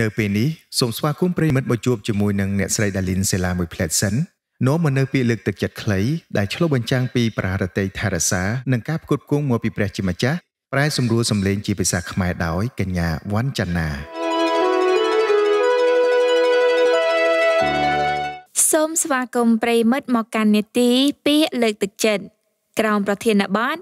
នៅពេលនេះសូមស្វាគមន៍ប្រិមិត្តមកជួបជាមួយនឹងអ្នកស្រីដាលីនសេឡាមួយផ្លែតសិននោមមកនៅពីលើកទឹកចិត្តខ្លីដែលឆ្លុះបញ្ចាំងពីប្រារតីថារសានិងការផ្គត់ផ្គង់មកពីព្រះជាម្ចាស់ប្រែសម្រួលសម្លេងជាភាសាខ្មែរដោយកញ្ញាវណ្ណចន្ទាសូមស្វាគមន៍ប្រិមិត្តមកកាន់នេតិពាក្យលើកទឹកចិត្តក្រោមប្រធានបទ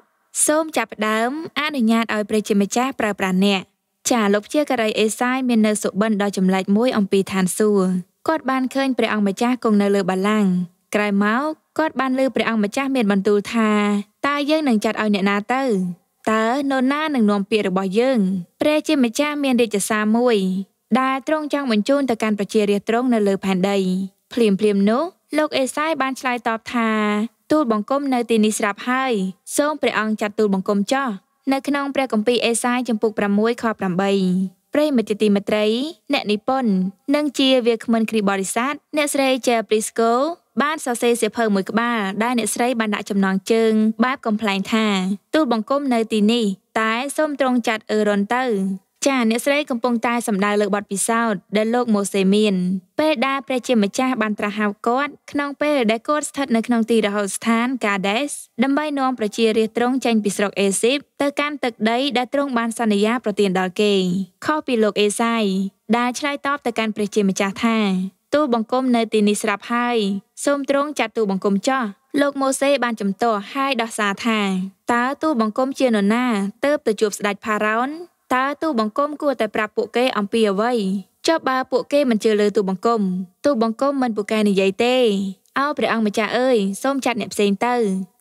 សូមចាប់ផ្ដើមអនុញ្ញាតឲ្យព្រះជាម្ចាស់ប្រើប្រាស់អ្នកចាលោកជាការីអេសាយមាននៅសុបិនដល់ចម្លែកមួយអំពីឋានសួគ៌គាត់បានឃើញព្រះអង្គម្ចាស់គង់នៅលើបល្ល័ង្កក្រោយមកគាត់បានលើព្រះអង្គម្ចាស់មានបន្ទូលថាតើយើងនឹងចាត់ឲ្យអ្នកណាទៅតើនរណានឹងនាំពាក្យរបស់យើងព្រះជាម្ចាស់មានរាជសារមួយ ដែលទ្រង់ចង់បញ្ជូនទៅកាន់ប្រជារាស្ត្រទ្រង់នៅលើ ផែនដីភ្លាមភ្លាមនោះលោកអេសាយបានឆ្លើយតបថាទូលបង្គំនៅទីនេះស្រាប់ហើយសូមព្រះអង្គចាត់ទូលបង្គំចោះនៅក្នុងព្រះគម្ពីរអេសាយចំពុក6ខ8ប្រិមិត្តទីមេត្រី អ្នកនិពន្ធនិងជាវាគ្មិនគ្រីបរិស័ទអ្នកស្រី Jer Prisco បានសរសេរសៀវភៅមួយក្បាលដែលអ្នកស្រីបានដាក់ចំណងជើងបែបកំ pl ែងថា ទូលបង្គំនៅទីនេះ តែសូមទ្រង់ចាត់អឺរ៉ុនទៅចាអ្នកស្រីកំពុងតែសម្ដៅលើបទពិសោធន៍ដែលលោកម៉ូសេមានពេលដែលព្រះជាម្ចាស់បានត្រាស់ហៅគាត់ក្នុងពេលដែលគាត់ស្ថិតនៅក្នុងទីរហោស្ថាន Kades ដើម្បីនាំប្រជារាស្ត្រទ្រង់ចេញពីស្រុកអេស៊ីបទៅកាន់ទឹកដីដែលទ្រង់បានសន្យាប្រទានដល់គេខុសពីលោកអេសាយដែលឆ្លើយតបទៅកាន់ព្រះជាម្ចាស់ថាទូលបង្គំនៅទីនេះស្រាប់ហើយសូមទ្រង់ចាត់ទូលបង្គំចោះលោកម៉ូសេបានចំទាស់ហើយដោះសារថាតើទូលបង្គំជានរណាទើបទៅជួបស្ដេចផារ៉ោនតើទូបង្គំគួរតែប្រាប់ពួកគេអំពីអ្វីចុះបើពួកគេមិនជឿលើទូបង្គំទូបង្គំមិនពូកែនិយាយទេអោព្រះអង្គម្ចាស់អើយសូមចាត់អ្នកផ្សេងទៅ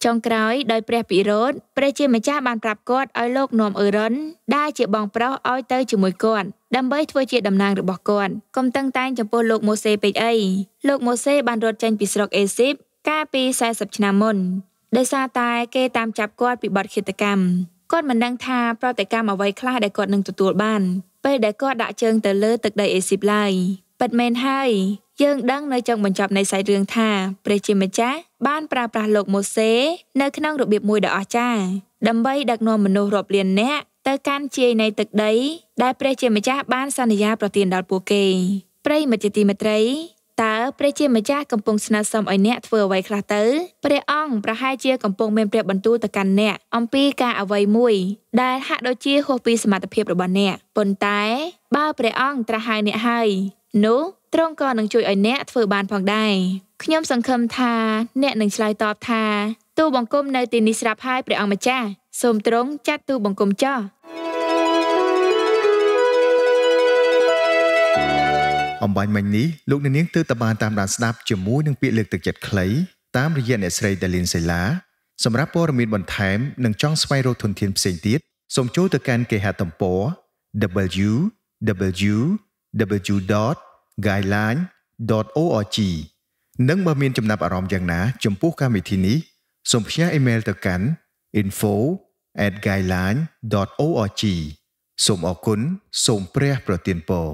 ចុងក្រោយដោយព្រះពិរោធព្រះជាម្ចាស់បានប្រាប់គាត់ឲ្យលោកនាំអឺរ៉ុនដែលជាបងប្រុសឲ្យទៅជាមួយគាត់ដើម្បីធ្វើជាតំណាងរបស់គាត់កុំតឹងតែងចំពោះលោកម៉ូសេពេកអីលោកម៉ូសេបានរត់ចេញពីស្រុកអេស៊ីបកាលពី40ឆ្នាំមុនដោយសារតែគេតាមចាប់គាត់ពីបទឃាតកម្មគាត់មិនដឹងថាប្រតិកម្មអ្វីខ្លះដែលគាត់នឹងទទួលបាន ពេលដែលគាត់ដាក់ជើងទៅលើទឹកដីអេស៊ីបឡើយពិតមែនហើយយើងដឹងនៅចុងបញ្ចប់នៃសាច់រឿងថាព្រះជាម្ចាស់បានប្រើប្រាស់លោកម៉ូសេនៅក្នុងរបៀបមួយដ៏អស្ចារ្យដើម្បីដឹកនាំមនុស្សរាប់លាននាក់ទៅកាន់ជាយនៃទឹកដីដែលព្រះជាម្ចាស់បានសន្យាប្រទានដល់ពួកគេប្រិយមិត្តជាទីមេត្រីតើព្រះជាម្ចាស់កំពុងស្នើសុំឲ្យអ្នកធ្វើអ្វីខ្លះទៅព្រះអង្គប្រហែលជាកំពុងមានព្រះបន្ទូលទៅកាន់អ្នកអំពីការអ្វីមួយ ដែលហាក់ដូចជាហួសពីសមត្ថភាពរបស់អ្នកប៉ុន្តែបើព្រះអង្គត្រាស់ហៅអ្នកហើយនោះទ្រង់ក៏នឹងជួយឲ្យអ្នកធ្វើបានផងដែរខ្ញុំសង្ឃឹមថាអ្នកនឹងឆ្លើយតបថាទូបង្គំនៅទីនេះស្រាប់ហើយព្រះអង្គម្ចាស់សូមទ្រង់ចាត់ទូបង្គំចោះអំបញ្ញមិញនេះលោកអ្នកនាងទើបតបានតាមដានស្ដាប់ជាមួយនឹងពាក្យលើកទឹកចិត្តខ្លីតាមរយៈអ្នកស្រីដាលីនសេឡាសម្រាប់ព័ត៌មានបន្ថែម និងចង់ស្វែងរកធនធានផ្សេងទៀតសូមចូលទៅកាន់គេហទំព័រ www.guideline.org និងបើមានចំណាប់អារម្មណ៍យ៉ាងណា ចំពោះកម្មវិធីនេះសូមផ្ញើអ៊ីមែលទៅកាន់ info@guideline.org សូមអរគុណសូមព្រះប្រទានពរ